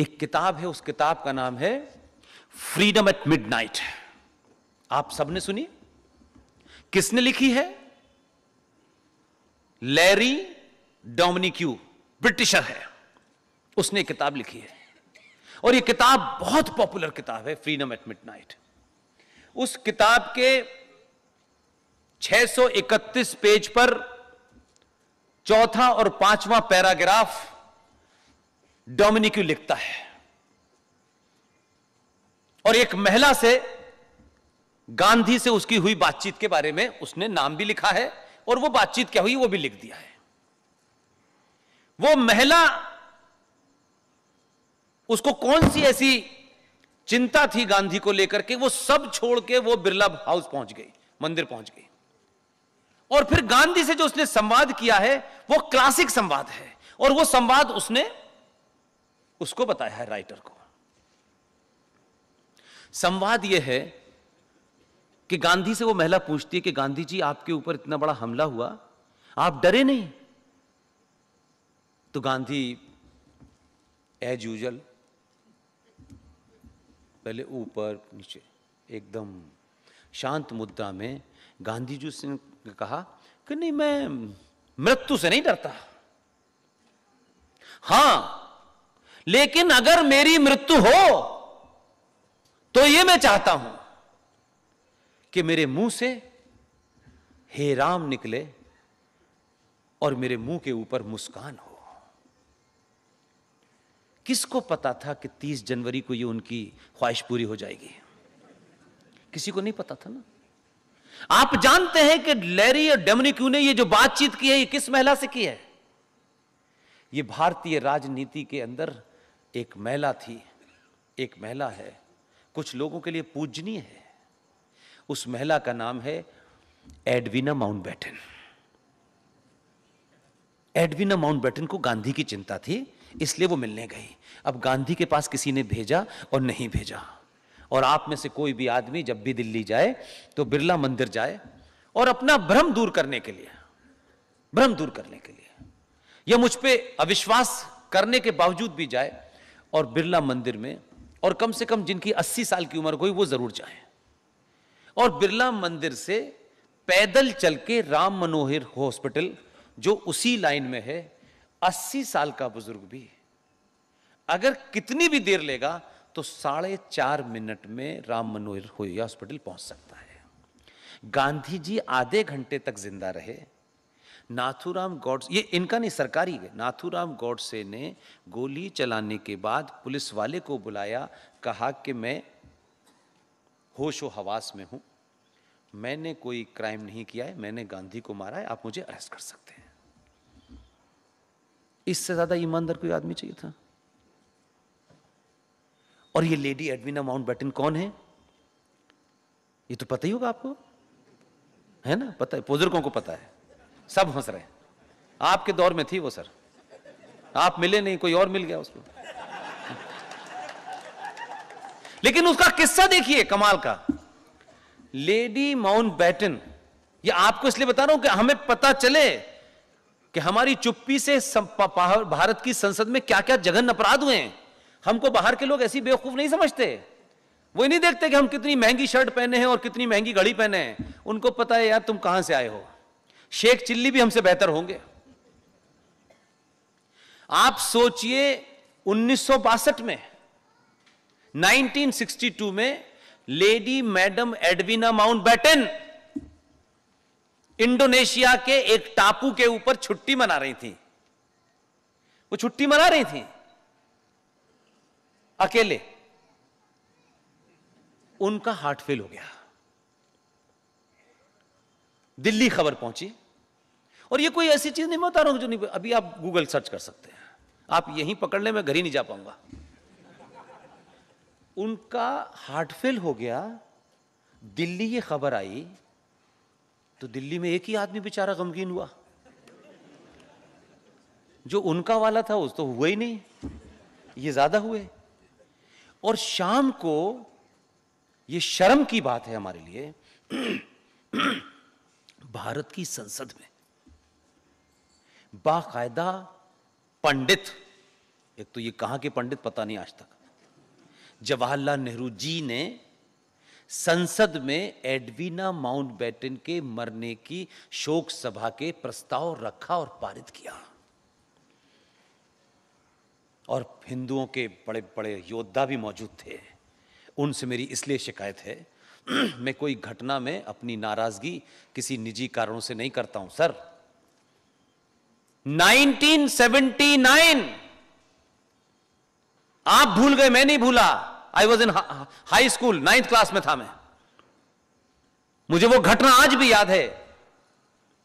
एक किताब है उस किताब का नाम है फ्रीडम एट मिडनाइट आप सबने सुनी किसने लिखी है लैरी डोमिनिक्यू ब्रिटिशर है उसने किताब लिखी है और यह किताब बहुत पॉपुलर किताब है फ्रीडम एट मिडनाइट उस किताब के 631 पेज पर चौथा और पांचवा पैराग्राफ डोमिनिक्यू लिखता है और एक महिला से गांधी से उसकी हुई बातचीत के बारे में उसने नाम भी लिखा है और वो बातचीत क्या हुई वो भी लिख दिया है वो महिला उसको कौन सी ऐसी चिंता थी गांधी को लेकर के वो सब छोड़ के वो बिरला हाउस पहुंच गई मंदिर पहुंच गई और फिर गांधी से जो उसने संवाद किया है वो क्लासिक संवाद है और वो संवाद उसने उसको बताया है राइटर को संवाद यह है कि गांधी से वो महिला पूछती है कि गांधी जी आपके ऊपर इतना बड़ा हमला हुआ आप डरे नहीं तो गांधी एज यूजल पहले ऊपर नीचे एकदम शांत मुद्रा में गांधी जी ने कहा कि नहीं मैं मृत्यु से नहीं डरता हां लेकिन अगर मेरी मृत्यु हो तो यह मैं चाहता हूं कि मेरे मुंह से हे राम निकले और मेरे मुंह के ऊपर मुस्कान हो किसको पता था कि 30 जनवरी को यह उनकी ख्वाहिश पूरी हो जाएगी किसी को नहीं पता था ना आप जानते हैं कि लैरी और डेमनिक्यू ने यह जो बातचीत की है यह किस महिला से की है यह भारतीय राजनीति के अंदर एक महिला थी एक महिला है कुछ लोगों के लिए पूजनीय है उस महिला का नाम है एडविना माउंटबेटन एडविना माउंटबेटन को गांधी की चिंता थी इसलिए वो मिलने गई अब गांधी के पास किसी ने भेजा और नहीं भेजा और आप में से कोई भी आदमी जब भी दिल्ली जाए तो बिरला मंदिर जाए और अपना भ्रम दूर करने के लिए भ्रम दूर करने के लिए यह मुझ पर अविश्वास करने के बावजूद भी जाए और बिरला मंदिर में और कम से कम जिनकी 80 साल की उम्र हुई वो जरूर जाए और बिरला मंदिर से पैदल चल के राम मनोहर हॉस्पिटल जो उसी लाइन में है 80 साल का बुजुर्ग भी अगर कितनी भी देर लेगा तो साढ़े चार मिनट में राम मनोहर हॉस्पिटल पहुंच सकता है गांधी जी आधे घंटे तक जिंदा रहे नाथूराम गौड ये इनका नहीं सरकारी है नाथूराम गौडसे ने गोली चलाने के बाद पुलिस वाले को बुलाया कहा कि मैं होशो हवास में हूँ मैंने कोई क्राइम नहीं किया है मैंने गांधी को मारा है आप मुझे अरेस्ट कर सकते हैं इससे ज़्यादा ईमानदार कोई आदमी चाहिए था और ये लेडी एडविना माउंट बैटन कौन है ये तो पता ही होगा आपको है ना पता है बुजुर्गों को पता है सब हंस रहे आपके दौर में थी वो सर आप मिले नहीं कोई और मिल गया उसको लेकिन उसका किस्सा देखिए कमाल का लेडी माउंट बैटन ये आपको इसलिए बता रहा हूं कि हमें पता चले कि हमारी चुप्पी से भारत की संसद में क्या क्या जघन अपराध हुए हैं हमको बाहर के लोग ऐसी बेवकूफ नहीं समझते वो नहीं देखते कि हम कितनी महंगी शर्ट पहने हैं और कितनी महंगी घड़ी पहने हैं उनको पता है यार तुम कहां से आए हो शेख चिल्ली भी हमसे बेहतर होंगे आप सोचिए उन्नीस में 1962 में lady madam Edwina Mountbatten Indonesia के एक टापू के ऊपर छुट्टी मना रही थी वो छुट्टी मना रही थी अकेले उनका हार्ट फेल हो गया दिल्ली खबर पहुंची और ये कोई ऐसी चीज़ नहीं मैं बता रहा हूं जो नहीं अभी आप गूगल सर्च कर सकते हैं आप यहीं पकड़ने में घर ही नहीं जा पाऊंगा उनका हार्ट फेल हो गया दिल्ली ये खबर आई तो दिल्ली में एक ही आदमी बेचारा गमगीन हुआ जो उनका वाला था उस तो हुआ ही नहीं ये ज्यादा हुए और शाम को ये शर्म की बात है हमारे लिए भारत की संसद में बाकायदा पंडित एक तो ये कहां के पंडित पता नहीं आज तक जवाहरलाल नेहरू जी ने संसद में एडवीना माउंटबेटन के मरने की शोक सभा के प्रस्ताव रखा और पारित किया और हिंदुओं के बड़े बड़े योद्धा भी मौजूद थे उनसे मेरी इसलिए शिकायत है मैं कोई घटना में अपनी नाराज़गी किसी निजी कारणों से नहीं करता हूं सर 1979 आप भूल गए मैं नहीं भूला I was in high school ninth class में था मैं मुझे वो घटना आज भी याद है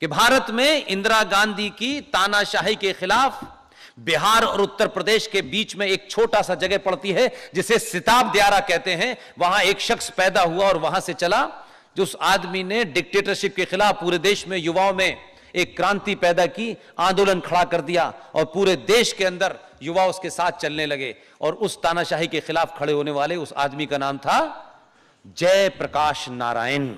कि भारत में इंदिरा गांधी की तानाशाही के खिलाफ बिहार और उत्तर प्रदेश के बीच में एक छोटा सा जगह पड़ती है जिसे सिताब दियारा कहते हैं वहां एक शख्स पैदा हुआ और वहां से चला जो उस आदमी ने डिक्टेटरशिप के खिलाफ पूरे देश में युवाओं में एक क्रांति पैदा की आंदोलन खड़ा कर दिया और पूरे देश के अंदर युवा उसके साथ चलने लगे और उस तानाशाही के खिलाफ खड़े होने वाले उस आदमी का नाम था जय प्रकाश नारायण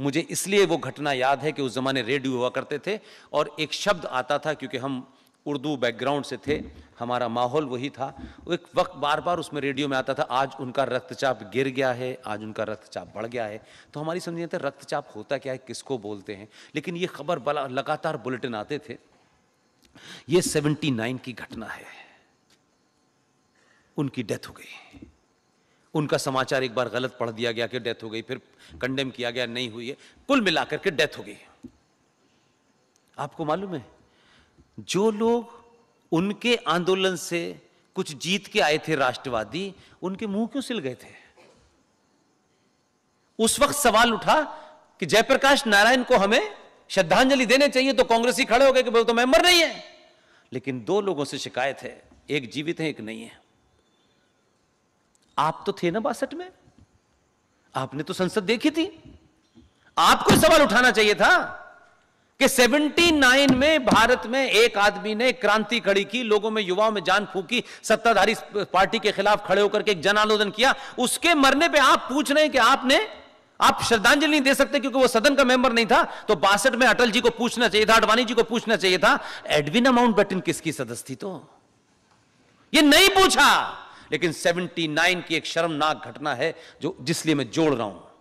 मुझे इसलिए वो घटना याद है कि उस जमाने रेडियो हुआ करते थे और एक शब्द आता था क्योंकि हम उर्दू बैकग्राउंड से थे हमारा माहौल वही था एक वक्त बार बार उसमें रेडियो में आता था आज उनका रक्तचाप गिर गया है आज उनका रक्तचाप बढ़ गया है तो हमारी समझ नहीं आता रक्तचाप होता क्या है किसको बोलते हैं लेकिन ये खबर लगातार बुलेटिन आते थे ये 79 की घटना है उनकी डेथ हो गई उनका समाचार एक बार गलत पढ़ दिया गया कि डेथ हो गई फिर कंडेम किया गया नहीं हुई है कुल मिलाकर के डेथ हो गई आपको मालूम है जो लोग उनके आंदोलन से कुछ जीत के आए थे राष्ट्रवादी उनके मुंह क्यों सिल गए थे उस वक्त सवाल उठा कि जयप्रकाश नारायण को हमें श्रद्धांजलि देने चाहिए तो कांग्रेस ही खड़े हो गए कि बोल तो मेंबर नहीं है लेकिन दो लोगों से शिकायत है एक जीवित है एक नहीं है आप तो थे ना बासठ में आपने तो संसद देखी थी आपको सवाल उठाना चाहिए था कि 79 में भारत में एक आदमी ने क्रांति खड़ी की लोगों में युवाओं में जान फूकी सत्ताधारी पार्टी के खिलाफ खड़े होकर के एक जन आंदोलन किया उसके मरने पे आप पूछ रहे हैं कि आपने आप श्रद्धांजलि नहीं दे सकते क्योंकि वो सदन का मेंबर नहीं था तो बासठ में अटल जी को पूछना चाहिए था अडवाणी जी को पूछना चाहिए था एडविना माउंट बेटिन किसकी सदस्य थी तो ये नहीं पूछा लेकिन 79 की एक शर्मनाक घटना है जो जिसलिए मैं जोड़ रहा हूं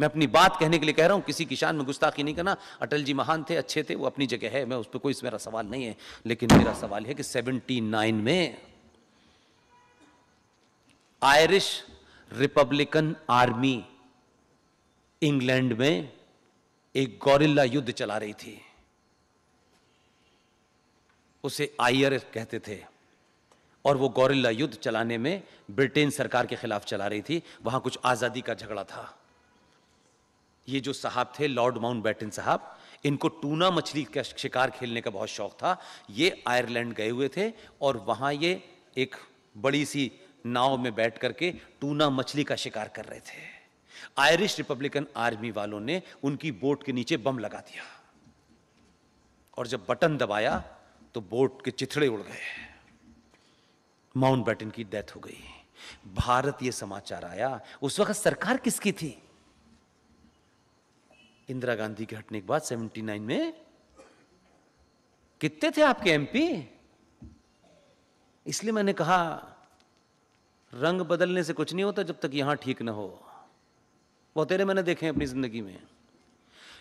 मैं अपनी बात कहने के लिए कह रहा हूँ किसी किसान में गुस्ताखी नहीं करना अटल जी महान थे अच्छे थे वो अपनी जगह है मैं उस पर कोई मेरा सवाल नहीं है लेकिन मेरा सवाल है कि सेवनटी नाइन में आयरिश रिपब्लिकन आर्मी इंग्लैंड में एक गौरिल्ला युद्ध चला रही थी उसे आईआर कहते थे और वो गौरिल्ला युद्ध चलाने में ब्रिटेन सरकार के खिलाफ चला रही थी वहां कुछ आज़ादी का झगड़ा था ये जो साहब थे लॉर्ड माउंट बैटन साहब इनको टूना मछली का शिकार खेलने का बहुत शौक था ये आयरलैंड गए हुए थे और वहाँ ये एक बड़ी सी नाव में बैठ करके टूना मछली का शिकार कर रहे थे आयरिश रिपब्लिकन आर्मी वालों ने उनकी बोट के नीचे बम लगा दिया और जब बटन दबाया तो बोट के चिथड़े उड़ गए माउंट बैटन की डेथ हो गई भारत ये समाचार आया उस वक्त सरकार किसकी थी इंदिरा गांधी के हटने के बाद 79 में कितने थे आपके एमपी इसलिए मैंने कहा रंग बदलने से कुछ नहीं होता जब तक यहां ठीक ना हो तेरे मैंने देखे अपनी जिंदगी में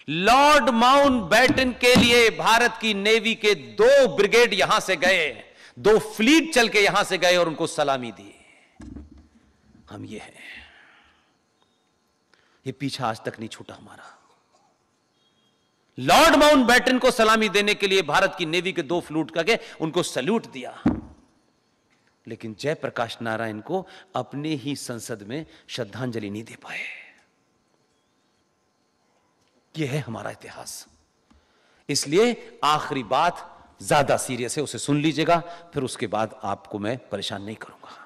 लॉर्ड माउंट बैटन के लिए भारत की नेवी के दो ब्रिगेड यहां से गए दो फ्लीट चल के यहां से गए और उनको सलामी दी हम ये हैं ये पीछा आज तक नहीं छूटा हमारा लॉर्ड माउंट बैटन को सलामी देने के लिए भारत की नेवी के दो फ्लूट करके उनको सल्यूट दिया लेकिन जयप्रकाश नारायण को अपने ही संसद में श्रद्धांजलि नहीं दे पाए यह है हमारा इतिहास इसलिए आखिरी बात ज्यादा सीरियस है उसे सुन लीजिएगा फिर उसके बाद आपको मैं परेशान नहीं करूंगा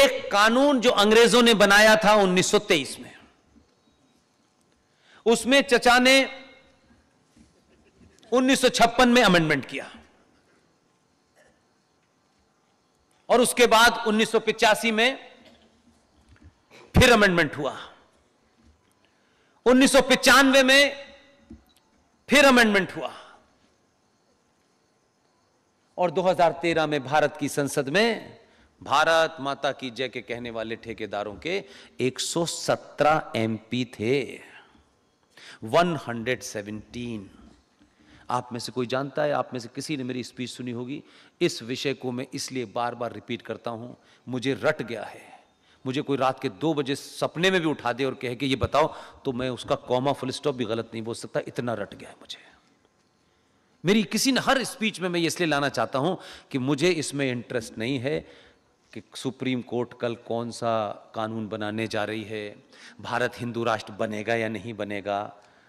एक कानून जो अंग्रेजों ने बनाया था 1923 में उसमें चचा ने 1956 में अमेंडमेंट किया और उसके बाद उन्नीस में फिर अमेंडमेंट हुआ उन्नीस में फिर अमेंडमेंट हुआ और 2013 में भारत की संसद में भारत माता की जय के कहने वाले ठेकेदारों के 117 एमपी थे 117 आप में से कोई जानता है आप में से किसी ने मेरी स्पीच सुनी होगी इस विषय को मैं इसलिए बार बार रिपीट करता हूं मुझे रट गया है मुझे कोई रात के दो बजे सपने में भी उठा दे और कहे कि ये बताओ तो मैं उसका कॉमा फुल स्टॉप भी गलत नहीं बोल सकता इतना रट गया है मुझे मेरी किसी न हर स्पीच में मैं इसलिए लाना चाहता हूं कि मुझे इसमें इंटरेस्ट नहीं है कि सुप्रीम कोर्ट कल कौन सा कानून बनाने जा रही है भारत हिंदू राष्ट्र बनेगा या नहीं बनेगा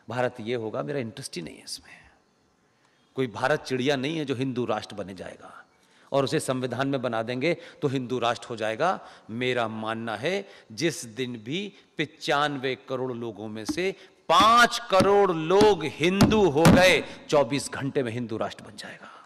भारत ये होगा मेरा इंटरेस्ट ही नहीं है इसमें कोई भारत चिड़िया नहीं है जो हिंदू राष्ट्र बने जाएगा और उसे संविधान में बना देंगे तो हिंदू राष्ट्र हो जाएगा मेरा मानना है जिस दिन भी पिचानवे करोड़ लोगों में से पांच करोड़ लोग हिंदू हो गए चौबीस घंटे में हिंदू राष्ट्र बन जाएगा